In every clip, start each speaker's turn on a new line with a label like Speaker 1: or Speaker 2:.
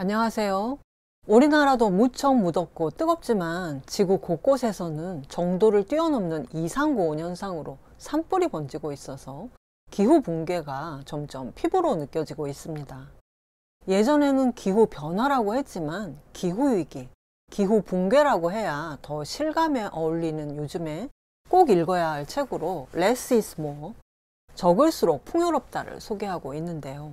Speaker 1: 안녕하세요. 우리나라도 무척 무덥고 뜨겁지만 지구 곳곳에서는 정도를 뛰어넘는 이상고온 현상으로 산불이 번지고 있어서 기후 붕괴가 점점 피부로 느껴지고 있습니다. 예전에는 기후 변화라고 했지만 기후 위기, 기후 붕괴라고 해야 더 실감에 어울리는 요즘에 꼭 읽어야 할 책으로 Less is more, 적을수록 풍요롭다를 소개하고 있는데요.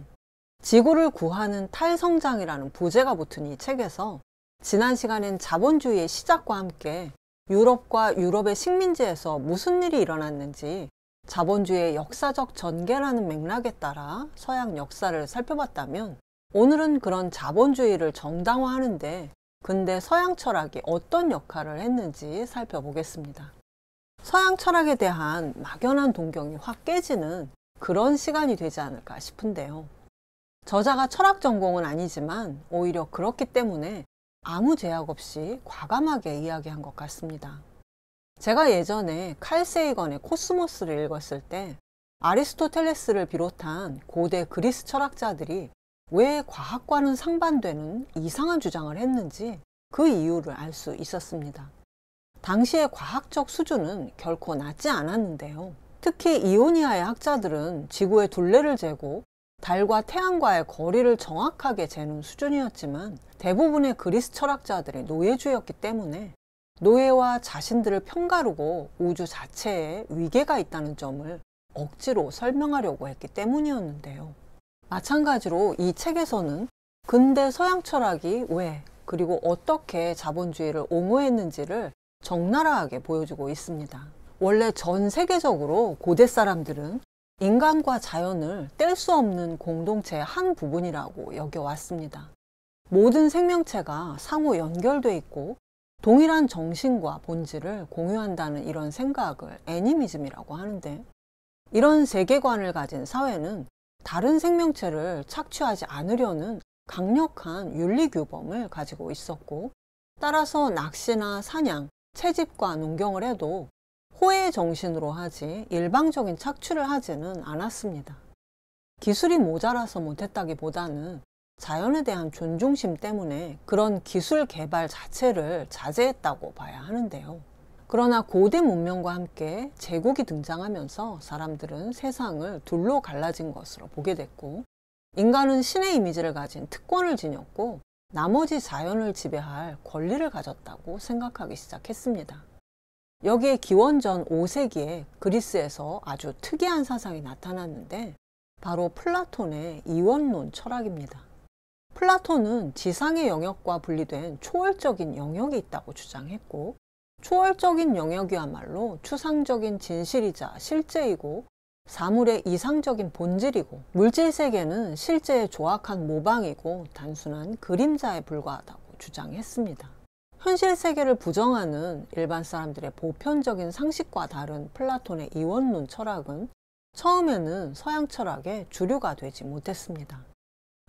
Speaker 1: 지구를 구하는 탈성장이라는 부제가 붙은 이 책에서 지난 시간엔 자본주의의 시작과 함께 유럽과 유럽의 식민지에서 무슨 일이 일어났는지 자본주의의 역사적 전개라는 맥락에 따라 서양 역사를 살펴봤다면 오늘은 그런 자본주의를 정당화하는데 근대 서양 철학이 어떤 역할을 했는지 살펴보겠습니다. 서양 철학에 대한 막연한 동경이 확 깨지는 그런 시간이 되지 않을까 싶은데요. 저자가 철학 전공은 아니지만 오히려 그렇기 때문에 아무 제약 없이 과감하게 이야기한 것 같습니다. 제가 예전에 칼 세이건의 코스모스를 읽었을 때 아리스토텔레스를 비롯한 고대 그리스 철학자들이 왜 과학과는 상반되는 이상한 주장을 했는지 그 이유를 알 수 있었습니다. 당시의 과학적 수준은 결코 낮지 않았는데요. 특히 이오니아의 학자들은 지구의 둘레를 재고 달과 태양과의 거리를 정확하게 재는 수준이었지만 대부분의 그리스 철학자들이 노예주의였기 때문에 노예와 자신들을 편가르고 우주 자체에 위계가 있다는 점을 억지로 설명하려고 했기 때문이었는데요. 마찬가지로 이 책에서는 근대 서양 철학이 왜 그리고 어떻게 자본주의를 옹호했는지를 적나라하게 보여주고 있습니다. 원래 전 세계적으로 고대 사람들은 인간과 자연을 뗄 수 없는 공동체의 한 부분이라고 여겨왔습니다. 모든 생명체가 상호 연결돼 있고 동일한 정신과 본질을 공유한다는 이런 생각을 애니미즘이라고 하는데 이런 세계관을 가진 사회는 다른 생명체를 착취하지 않으려는 강력한 윤리규범을 가지고 있었고 따라서 낚시나 사냥, 채집과 농경을 해도 호의 정신으로 하지 일방적인 착취를 하지는 않았습니다. 기술이 모자라서 못했다기보다는 자연에 대한 존중심 때문에 그런 기술 개발 자체를 자제했다고 봐야 하는데요. 그러나 고대 문명과 함께 제국이 등장하면서 사람들은 세상을 둘로 갈라진 것으로 보게 됐고 인간은 신의 이미지를 가진 특권을 지녔고 나머지 자연을 지배할 권리를 가졌다고 생각하기 시작했습니다. 여기에 기원전 5세기에 그리스에서 아주 특이한 사상이 나타났는데 바로 플라톤의 이원론 철학입니다. 플라톤은 지상의 영역과 분리된 초월적인 영역이 있다고 주장했고 초월적인 영역이야말로 추상적인 진실이자 실제이고 사물의 이상적인 본질이고 물질 세계는 실제의 조악한 모방이고 단순한 그림자에 불과하다고 주장했습니다. 현실 세계를 부정하는 일반 사람들의 보편적인 상식과 다른 플라톤의 이원론 철학은 처음에는 서양 철학의 주류가 되지 못했습니다.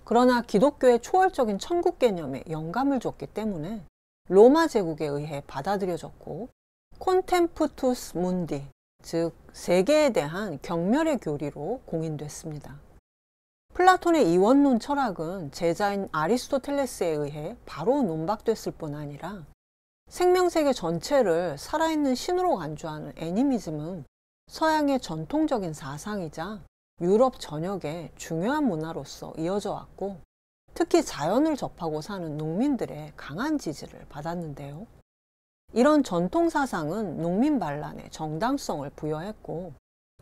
Speaker 1: 그러나 기독교의 초월적인 천국 개념에 영감을 줬기 때문에 로마 제국에 의해 받아들여졌고 콘템프투스 문디, 즉 세계에 대한 경멸의 교리로 공인됐습니다. 플라톤의 이원론 철학은 제자인 아리스토텔레스에 의해 바로 논박됐을 뿐 아니라 생명세계 전체를 살아있는 신으로 간주하는 애니미즘은 서양의 전통적인 사상이자 유럽 전역의 중요한 문화로서 이어져 왔고 특히 자연을 접하고 사는 농민들의 강한 지지를 받았는데요. 이런 전통 사상은 농민 반란에 정당성을 부여했고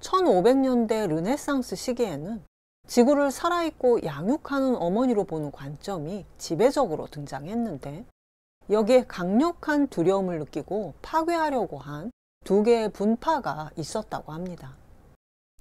Speaker 1: 1500년대 르네상스 시기에는 지구를 살아있고 양육하는 어머니로 보는 관점이 지배적으로 등장했는데 여기에 강력한 두려움을 느끼고 파괴하려고 한 두 개의 분파가 있었다고 합니다.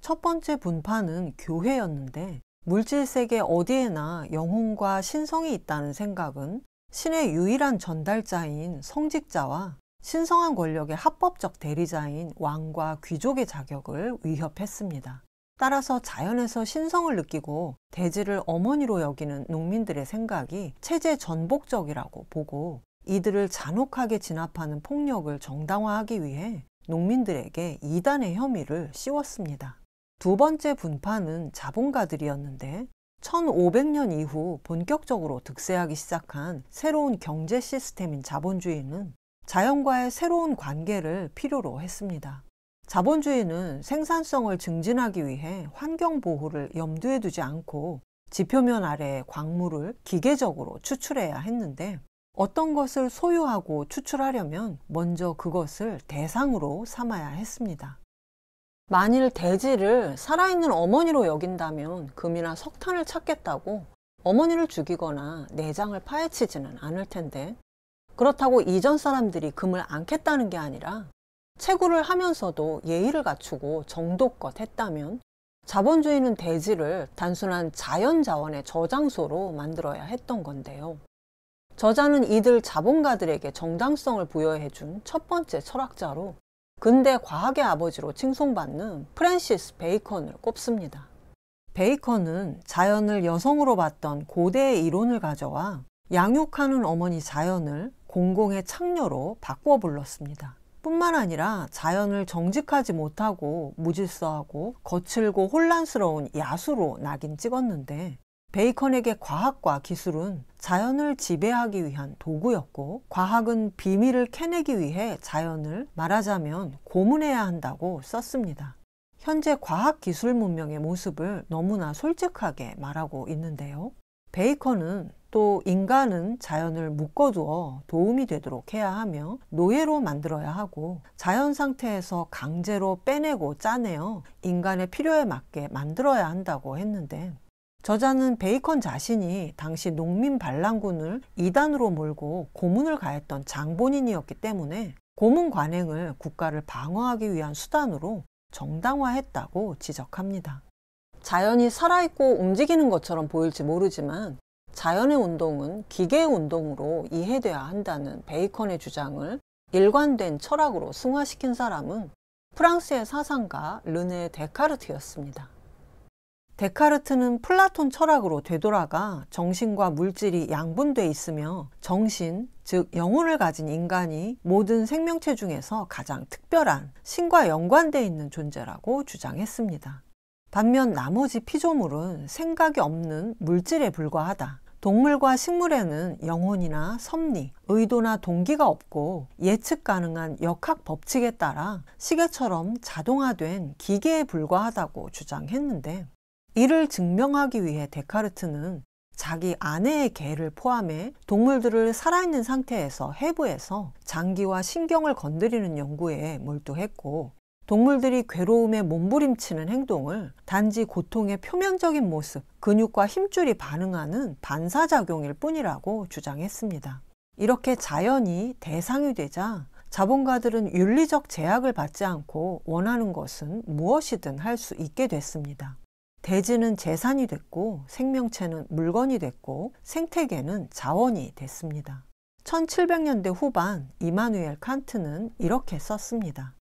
Speaker 1: 첫 번째 분파는 교회였는데 물질 세계 어디에나 영혼과 신성이 있다는 생각은 신의 유일한 전달자인 성직자와 신성한 권력의 합법적 대리자인 왕과 귀족의 자격을 위협했습니다. 따라서 자연에서 신성을 느끼고 대지를 어머니로 여기는 농민들의 생각이 체제 전복적이라고 보고 이들을 잔혹하게 진압하는 폭력을 정당화하기 위해 농민들에게 이단의 혐의를 씌웠습니다. 두 번째 분파는 자본가들이었는데 1500년 이후 본격적으로 득세하기 시작한 새로운 경제 시스템인 자본주의는 자연과의 새로운 관계를 필요로 했습니다. 자본주의는 생산성을 증진하기 위해 환경 보호를 염두에 두지 않고 지표면 아래 광물을 기계적으로 추출해야 했는데 어떤 것을 소유하고 추출하려면 먼저 그것을 대상으로 삼아야 했습니다. 만일 돼지를 살아있는 어머니로 여긴다면 금이나 석탄을 찾겠다고 어머니를 죽이거나 내장을 파헤치지는 않을 텐데 그렇다고 이전 사람들이 금을 안겠다는 게 아니라 채굴을 하면서도 예의를 갖추고 정도껏 했다면 자본주의는 대지를 단순한 자연 자원의 저장소로 만들어야 했던 건데요. 저자는 이들 자본가들에게 정당성을 부여해준 첫 번째 철학자로 근대 과학의 아버지로 칭송받는 프랜시스 베이컨을 꼽습니다. 베이컨은 자연을 여성으로 봤던 고대의 이론을 가져와 양육하는 어머니 자연을 공공의 창녀로 바꾸어 불렀습니다. 뿐만 아니라 자연을 정직하지 못하고 무질서하고 거칠고 혼란스러운 야수로 낙인 찍었는데 베이컨에게 과학과 기술은 자연을 지배하기 위한 도구였고 과학은 비밀을 캐내기 위해 자연을 말하자면 고문해야 한다고 썼습니다. 현재 과학 기술 문명의 모습을 너무나 솔직하게 말하고 있는데요. 베이컨은 또 인간은 자연을 묶어두어 도움이 되도록 해야 하며 노예로 만들어야 하고 자연 상태에서 강제로 빼내고 짜내어 인간의 필요에 맞게 만들어야 한다고 했는데 저자는 베이컨 자신이 당시 농민 반란군을 이단으로 몰고 고문을 가했던 장본인이었기 때문에 고문 관행을 국가를 방어하기 위한 수단으로 정당화했다고 지적합니다. 자연이 살아있고 움직이는 것처럼 보일지 모르지만 자연의 운동은 기계 운동으로 이해돼야 한다는 베이컨의 주장을 일관된 철학으로 승화시킨 사람은 프랑스의 사상가 르네 데카르트였습니다. 데카르트는 플라톤 철학으로 되돌아가 정신과 물질이 양분되어 있으며 정신, 즉 영혼을 가진 인간이 모든 생명체 중에서 가장 특별한 신과 연관되어 있는 존재라고 주장했습니다. 반면 나머지 피조물은 생각이 없는 물질에 불과하다. 동물과 식물에는 영혼이나 섭리, 의도나 동기가 없고 예측 가능한 역학 법칙에 따라 시계처럼 자동화된 기계에 불과하다고 주장했는데 이를 증명하기 위해 데카르트는 자기 아내의 개를 포함해 동물들을 살아있는 상태에서 해부해서 장기와 신경을 건드리는 연구에 몰두했고 동물들이 괴로움에 몸부림치는 행동을 단지 고통의 표면적인 모습, 근육과 힘줄이 반응하는 반사작용일 뿐이라고 주장했습니다. 이렇게 자연이 대상이 되자 자본가들은 윤리적 제약을 받지 않고 원하는 것은 무엇이든 할 수 있게 됐습니다. 대지는 재산이 됐고 생명체는 물건이 됐고 생태계는 자원이 됐습니다. 1700년대 후반 이마누엘 칸트는 이렇게 썼습니다.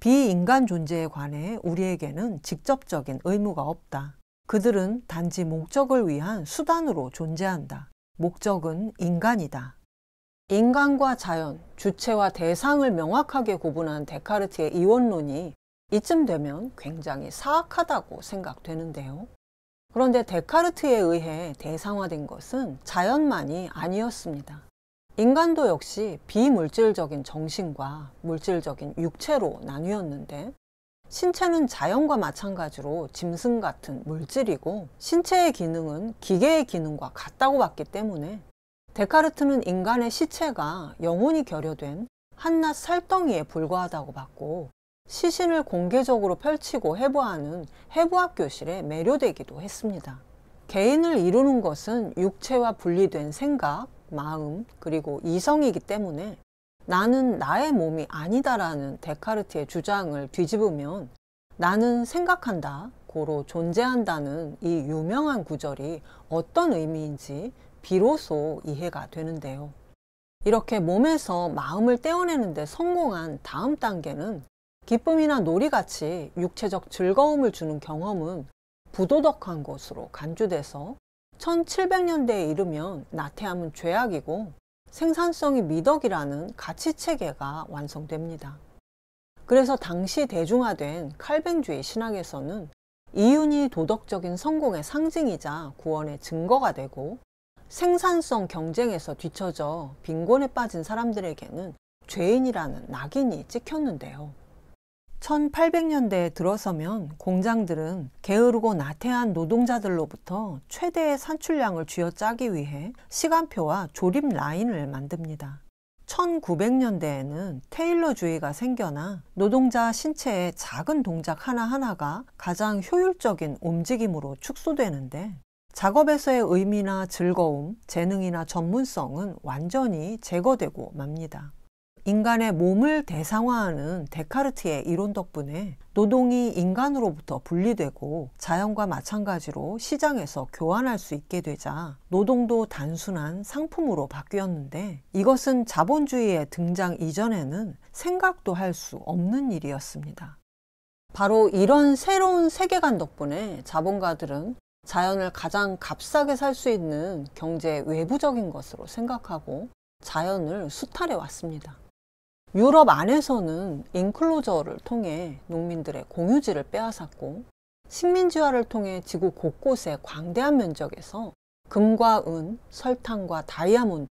Speaker 1: 비인간 존재에 관해 우리에게는 직접적인 의무가 없다. 그들은 단지 목적을 위한 수단으로 존재한다. 목적은 인간이다. 인간과 자연, 주체와 대상을 명확하게 구분한 데카르트의 이원론이 이쯤 되면 굉장히 사악하다고 생각되는데요. 그런데 데카르트에 의해 대상화된 것은 자연만이 아니었습니다. 인간도 역시 비물질적인 정신과 물질적인 육체로 나뉘었는데 신체는 자연과 마찬가지로 짐승 같은 물질이고 신체의 기능은 기계의 기능과 같다고 봤기 때문에 데카르트는 인간의 시체가 영혼이 결여된 한낱 살덩이에 불과하다고 봤고 시신을 공개적으로 펼치고 해부하는 해부학 교실에 매료되기도 했습니다. 개인을 이루는 것은 육체와 분리된 생각, 마음, 그리고 이성이기 때문에 나는 나의 몸이 아니다라는 데카르트의 주장을 뒤집으면 나는 생각한다, 고로 존재한다는 이 유명한 구절이 어떤 의미인지 비로소 이해가 되는데요. 이렇게 몸에서 마음을 떼어내는데 성공한 다음 단계는 기쁨이나 놀이같이 육체적 즐거움을 주는 경험은 부도덕한 것으로 간주돼서 1700년대에 이르면 나태함은 죄악이고 생산성이 미덕이라는 가치체계가 완성됩니다. 그래서 당시 대중화된 칼뱅주의 신학에서는 이윤이 도덕적인 성공의 상징이자 구원의 증거가 되고 생산성 경쟁에서 뒤처져 빈곤에 빠진 사람들에게는 죄인이라는 낙인이 찍혔는데요. 1800년대에 들어서면 공장들은 게으르고 나태한 노동자들로부터 최대의 산출량을 쥐어짜기 위해 시간표와 조립 라인을 만듭니다. 1900년대에는 테일러주의가 생겨나 노동자 신체의 작은 동작 하나하나가 가장 효율적인 움직임으로 축소되는데 작업에서의 의미나 즐거움, 재능이나 전문성은 완전히 제거되고 맙니다. 인간의 몸을 대상화하는 데카르트의 이론 덕분에 노동이 인간으로부터 분리되고 자연과 마찬가지로 시장에서 교환할 수 있게 되자 노동도 단순한 상품으로 바뀌었는데 이것은 자본주의의 등장 이전에는 생각도 할 수 없는 일이었습니다. 바로 이런 새로운 세계관 덕분에 자본가들은 자연을 가장 값싸게 살 수 있는 경제의 외부적인 것으로 생각하고 자연을 수탈해 왔습니다. 유럽 안에서는 인클로저를 통해 농민들의 공유지를 빼앗았고 식민지화를 통해 지구 곳곳의 광대한 면적에서 금과 은, 설탕과 다이아몬드,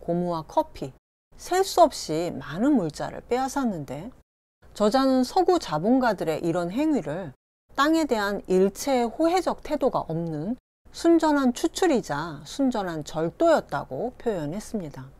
Speaker 1: 고무와 커피, 셀 수 없이 많은 물자를 빼앗았는데 저자는 서구 자본가들의 이런 행위를 땅에 대한 일체의 호혜적 태도가 없는 순전한 추출이자 순전한 절도였다고 표현했습니다.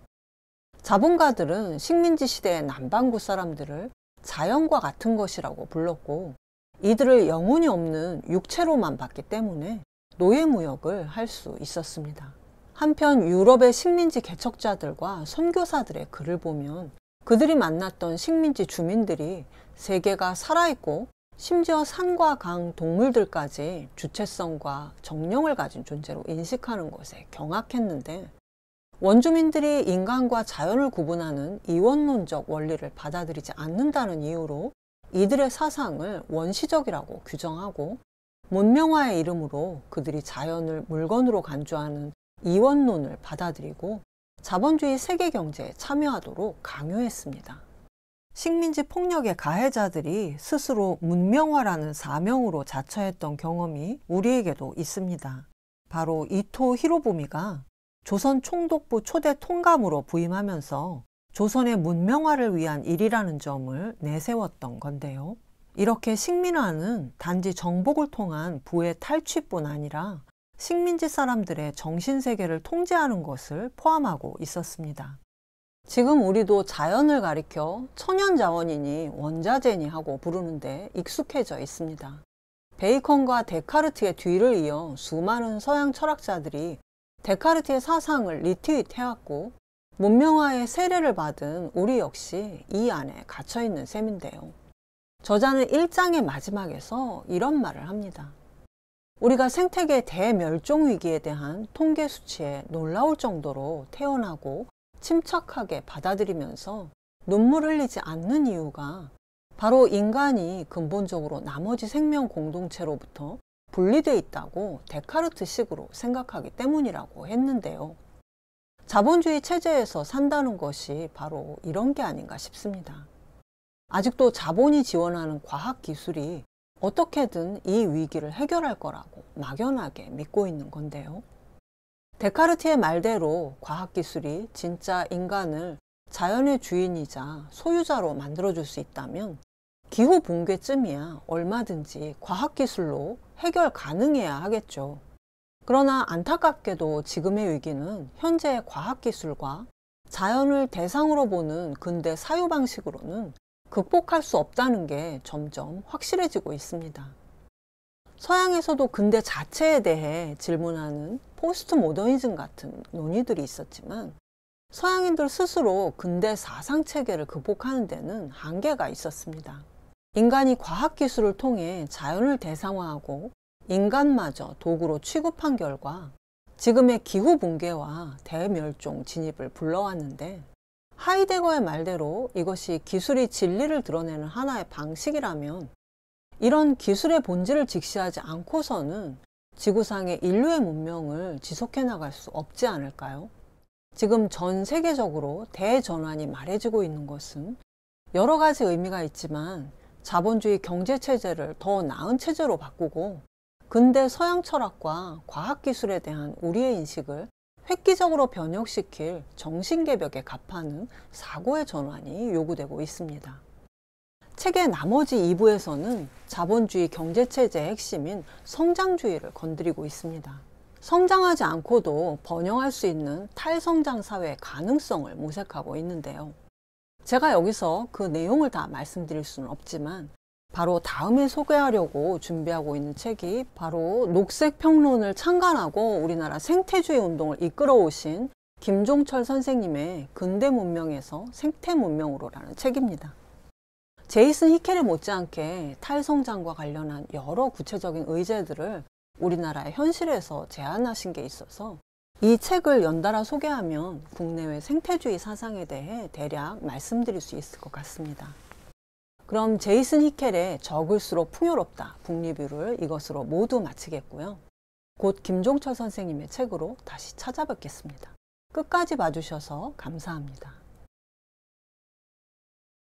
Speaker 1: 자본가들은 식민지 시대의 남반구 사람들을 자연과 같은 것이라고 불렀고 이들을 영혼이 없는 육체로만 봤기 때문에 노예 무역을 할 수 있었습니다. 한편 유럽의 식민지 개척자들과 선교사들의 글을 보면 그들이 만났던 식민지 주민들이 세계가 살아있고 심지어 산과 강, 동물들까지 주체성과 정령을 가진 존재로 인식하는 것에 경악했는데 원주민들이 인간과 자연을 구분하는 이원론적 원리를 받아들이지 않는다는 이유로 이들의 사상을 원시적이라고 규정하고 문명화의 이름으로 그들이 자연을 물건으로 간주하는 이원론을 받아들이고 자본주의 세계 경제에 참여하도록 강요했습니다. 식민지 폭력의 가해자들이 스스로 문명화라는 사명으로 자처했던 경험이 우리에게도 있습니다. 바로 이토 히로부미가 조선 총독부 초대 통감으로 부임하면서 조선의 문명화를 위한 일이라는 점을 내세웠던 건데요. 이렇게 식민화는 단지 정복을 통한 부의 탈취뿐 아니라 식민지 사람들의 정신세계를 통제하는 것을 포함하고 있었습니다. 지금 우리도 자연을 가리켜 천연자원이니 원자재니 하고 부르는데 익숙해져 있습니다. 베이컨과 데카르트의 뒤를 이어 수많은 서양 철학자들이 데카르트의 사상을 리트윗해왔고 문명화의 세례를 받은 우리 역시 이 안에 갇혀 있는 셈인데요. 저자는 일장의 마지막에서 이런 말을 합니다. 우리가 생태계 대멸종 위기에 대한 통계 수치에 놀라울 정도로 태어나고 침착하게 받아들이면서 눈물 흘리지 않는 이유가 바로 인간이 근본적으로 나머지 생명 공동체로부터 분리돼 있다고 데카르트식으로 생각하기 때문이라고 했는데요. 자본주의 체제에서 산다는 것이 바로 이런 게 아닌가 싶습니다. 아직도 자본이 지원하는 과학 기술이 어떻게든 이 위기를 해결할 거라고 막연하게 믿고 있는 건데요. 데카르트의 말대로 과학기술이 진짜 인간을 자연의 주인이자 소유자로 만들어줄 수 있다면 기후 붕괴쯤이야 얼마든지 과학기술로 해결 가능해야 하겠죠. 그러나 안타깝게도 지금의 위기는 현재의 과학기술과 자연을 대상으로 보는 근대 사유 방식으로는 극복할 수 없다는 게 점점 확실해지고 있습니다. 서양에서도 근대 자체에 대해 질문하는 포스트 모더니즘 같은 논의들이 있었지만 서양인들 스스로 근대 사상 체계를 극복하는 데는 한계가 있었습니다. 인간이 과학기술을 통해 자연을 대상화하고 인간마저 도구로 취급한 결과 지금의 기후 붕괴와 대멸종 진입을 불러왔는데 하이데거의 말대로 이것이 기술이 진리를 드러내는 하나의 방식이라면 이런 기술의 본질을 직시하지 않고서는 지구상의 인류의 문명을 지속해 나갈 수 없지 않을까요? 지금 전 세계적으로 대전환이 말해지고 있는 것은 여러 가지 의미가 있지만 자본주의 경제 체제를 더 나은 체제로 바꾸고 근대 서양 철학과 과학 기술에 대한 우리의 인식을 획기적으로 변혁시킬 정신개벽에 값하는 사고의 전환이 요구되고 있습니다. 책의 나머지 2부에서는 자본주의 경제체제의 핵심인 성장주의를 건드리고 있습니다. 성장하지 않고도 번영할 수 있는 탈성장 사회의 가능성을 모색하고 있는데요. 제가 여기서 그 내용을 다 말씀드릴 수는 없지만 바로 다음에 소개하려고 준비하고 있는 책이 바로 녹색 평론을 창간하고 우리나라 생태주의 운동을 이끌어 오신 김종철 선생님의 근대 문명에서 생태 문명으로라는 책입니다. 제이슨 히켈에 못지않게 탈성장과 관련한 여러 구체적인 의제들을 우리나라의 현실에서 제안하신 게 있어서 이 책을 연달아 소개하면 국내외 생태주의 사상에 대해 대략 말씀드릴 수 있을 것 같습니다. 그럼 제이슨 히켈의 적을수록 풍요롭다 북리뷰를 이것으로 모두 마치겠고요. 곧 김종철 선생님의 책으로 다시 찾아뵙겠습니다. 끝까지 봐주셔서 감사합니다.